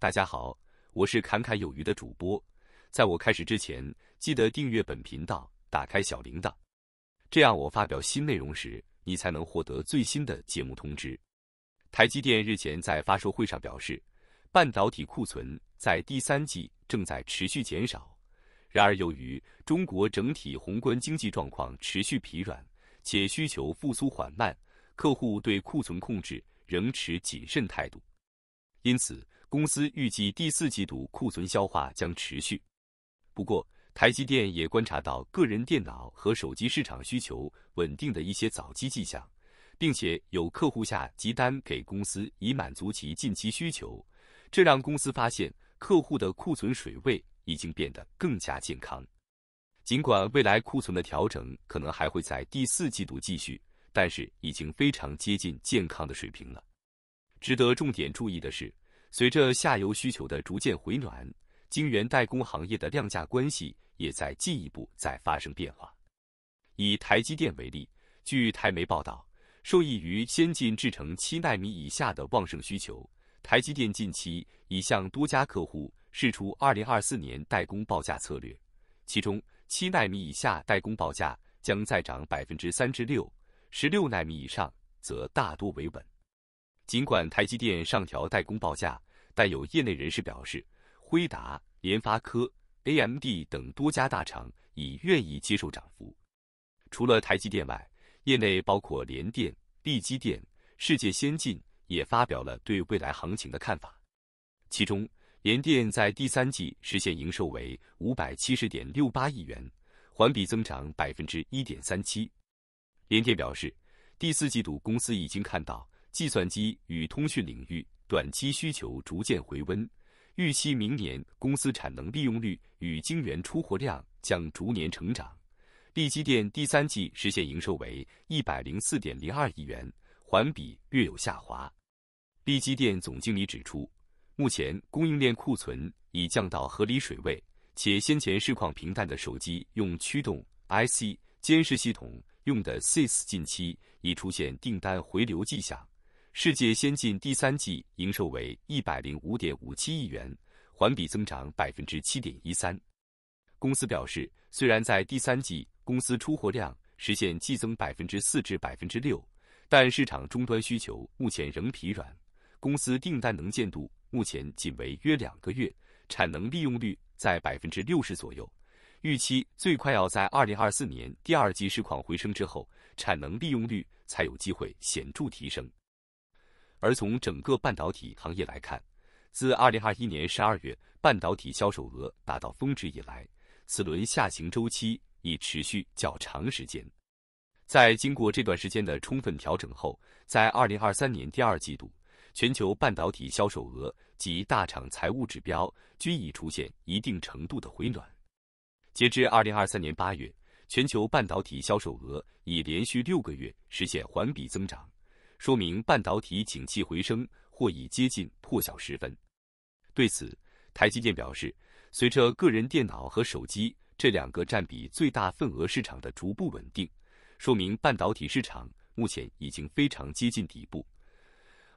大家好，我是侃侃有余的主播。在我开始之前，记得订阅本频道，打开小铃铛，这样我发表新内容时，你才能获得最新的节目通知。台积电日前在发售会上表示，半导体库存在第三季正在持续减少。然而，由于中国整体宏观经济状况持续疲软，且需求复苏缓慢，客户对库存控制仍持谨慎态度，因此。公司预计第四季度库存消化将持续。不过，台积电也观察到个人电脑和手机市场需求稳定的一些早期迹象，并且有客户下急单给公司以满足其近期需求，这让公司发现客户的库存水位已经变得更加健康。尽管未来库存的调整可能还会在第四季度继续，但是已经非常接近健康的水平了。值得重点注意的是。随着下游需求的逐渐回暖，晶圆代工行业的量价关系也在进一步在发生变化。以台积电为例，据台媒报道，受益于先进制程七纳米以下的旺盛需求，台积电近期已向多家客户试出二零二四年代工报价策略，其中七纳米以下代工报价将再涨百分之三至六，十六纳米以上则大多维稳。尽管台积电上调代工报价，但有业内人士表示，辉达、联发科、AMD 等多家大厂已愿意接受涨幅。除了台积电外，业内包括联电、力积电、世界先进也发表了对未来行情的看法。其中，联电在第三季实现营收为五百七十点六八亿元，环比增长百分之一点三七。联电表示，第四季度公司已经看到。计算机与通讯领域短期需求逐渐回温，预期明年公司产能利用率与晶圆出货量将逐年成长。利基电第三季实现营收为一百零四点零二亿元，环比略有下滑。立基电总经理指出，目前供应链库存已降到合理水位，且先前市况平淡的手机用驱动 IC、监视系统用的 s i s 近期已出现订单回流迹象。世界先进第三季营收为一百零五点五七亿元，环比增长百分之七点一三。公司表示，虽然在第三季公司出货量实现季增百分之四至百分之六，但市场终端需求目前仍疲软，公司订单能见度目前仅为约两个月，产能利用率在百分之六十左右。预期最快要在二零二四年第二季市况回升之后，产能利用率才有机会显著提升。而从整个半导体行业来看，自二零二一年十二月半导体销售额达到峰值以来，此轮下行周期已持续较长时间。在经过这段时间的充分调整后，在二零二三年第二季度，全球半导体销售额及大厂财务指标均已出现一定程度的回暖。截至二零二三年八月，全球半导体销售额已连续六个月实现环比增长。说明半导体景气回升或已接近破晓时分。对此，台积电表示，随着个人电脑和手机这两个占比最大份额市场的逐步稳定，说明半导体市场目前已经非常接近底部。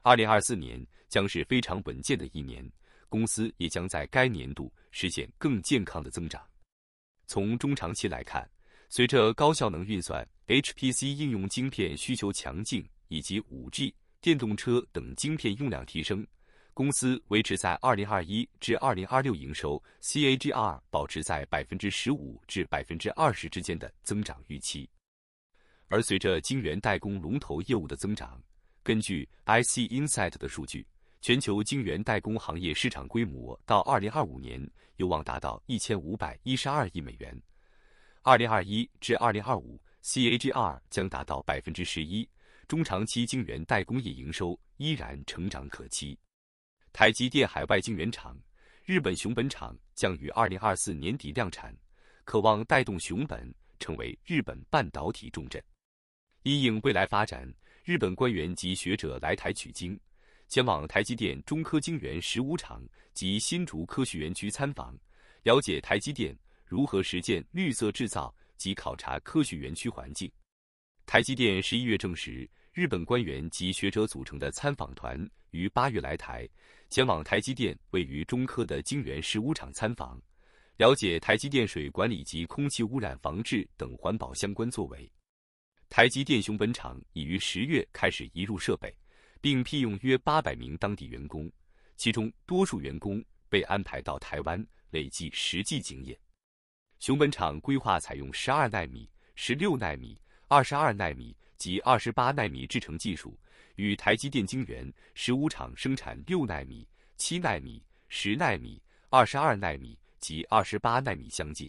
二零二四年将是非常稳健的一年，公司也将在该年度实现更健康的增长。从中长期来看，随着高效能运算 （HPC） 应用晶片需求强劲。以及五 G、电动车等晶片用量提升，公司维持在二零二一至二零二六营收 CAGR 保持在百分之十五至百分之二十之间的增长预期。而随着晶圆代工龙头业务的增长，根据 IC Insight 的数据，全球晶圆代工行业市场规模到二零二五年有望达到一千五百一十二亿美元，二零二一至二零二五 CAGR 将达到百分之十一。中长期晶圆代工业营收依然成长可期。台积电海外晶圆厂日本熊本厂将于二零二四年底量产，渴望带动熊本成为日本半导体重镇。因应未来发展，日本官员及学者来台取经，前往台积电中科晶圆十五厂及新竹科学园区参访，了解台积电如何实践绿色制造及考察科学园区环境。台积电十一月证实，日本官员及学者组成的参访团于八月来台，前往台积电位于中科的晶圆十五厂参访，了解台积电水管理及空气污染防治等环保相关作为。台积电熊本厂已于十月开始移入设备，并聘用约八百名当地员工，其中多数员工被安排到台湾累计实际经验。熊本厂规划采用十二纳米、十六纳米。二十二纳米及二十八纳米制程技术与台积电晶圆十五厂生产六纳米、七纳米、十纳米、二十二纳米及二十八纳米相近。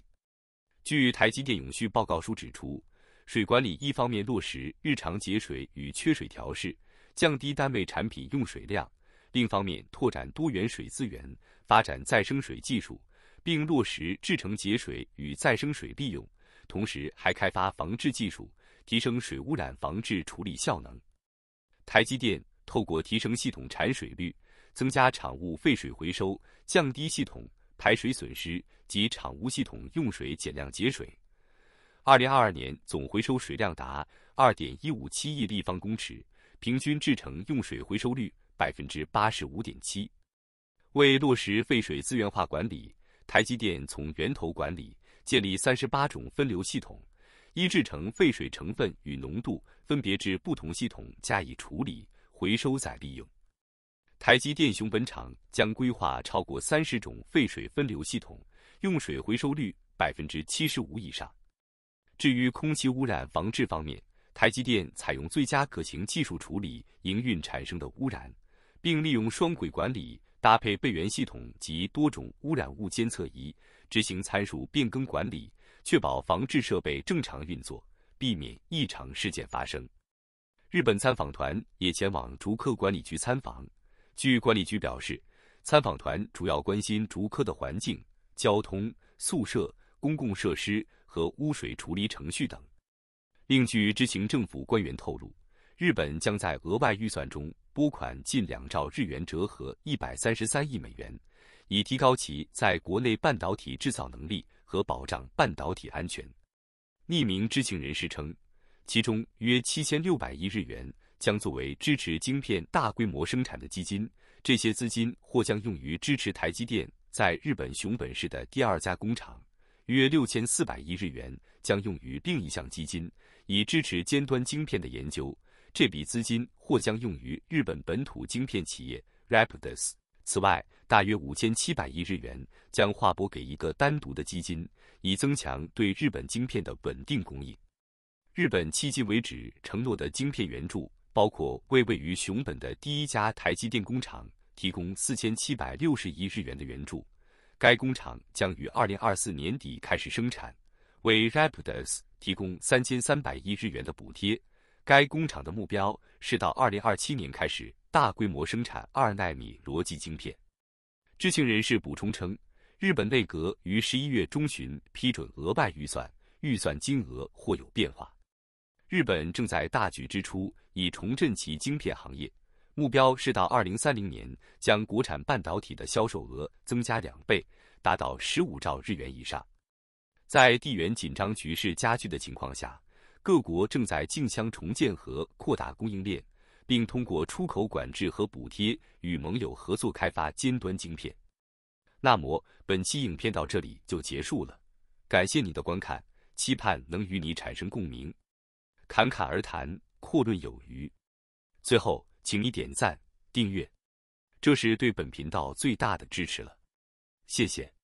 据台积电永续报告书指出，水管理一方面落实日常节水与缺水调试，降低单位产品用水量；另一方面拓展多元水资源，发展再生水技术，并落实制成节水与再生水利用，同时还开发防治技术。提升水污染防治处理效能。台积电透过提升系统产水率，增加厂务废水回收，降低系统排水损失及厂务系统用水减量节水。二零二二年总回收水量达二点一五七亿立方公尺，平均制成用水回收率百分之八十五点七。为落实废水资源化管理，台积电从源头管理，建立三十八种分流系统。依制成废水成分与浓度，分别至不同系统加以处理、回收再利用。台积电熊本厂将规划超过三十种废水分流系统，用水回收率百分之七十五以上。至于空气污染防治方面，台积电采用最佳可行技术处理营运产生的污染，并利用双轨管理搭配备援系统及多种污染物监测仪，执行参数变更管理。确保防治设备正常运作，避免异常事件发生。日本参访团也前往竹科管理局参访。据管理局表示，参访团主要关心竹科的环境、交通、宿舍、公共设施和污水处理程序等。另据知情政府官员透露，日本将在额外预算中拨款近两兆日元（折合一百三十三亿美元），以提高其在国内半导体制造能力。和保障半导体安全，匿名知情人士称，其中约七千六百亿日元将作为支持晶片大规模生产的基金，这些资金或将用于支持台积电在日本熊本市的第二家工厂，约六千四百亿日元将用于另一项基金，以支持尖端晶片的研究，这笔资金或将用于日本本土晶片企业 Rapidus。此外，大约五千七百亿日元将划拨给一个单独的基金，以增强对日本晶片的稳定供应。日本迄今为止承诺的晶片援助包括为位于熊本的第一家台积电工厂提供四千七百六十亿日元的援助，该工厂将于二零二四年底开始生产；为 Rapidus 提供三千三百亿日元的补贴，该工厂的目标是到二零二七年开始大规模生产二纳米逻辑晶片。知情人士补充称，日本内阁于十一月中旬批准额外预算，预算金额或有变化。日本正在大举支出，以重振其晶片行业，目标是到二零三零年将国产半导体的销售额增加两倍，达到十五兆日元以上。在地缘紧张局势加剧的情况下，各国正在竞相重建和扩大供应链。并通过出口管制和补贴与盟友合作开发尖端晶片。那么本期影片到这里就结束了，感谢你的观看，期盼能与你产生共鸣。侃侃而谈，阔论有余。最后，请你点赞、订阅，这是对本频道最大的支持了。谢谢。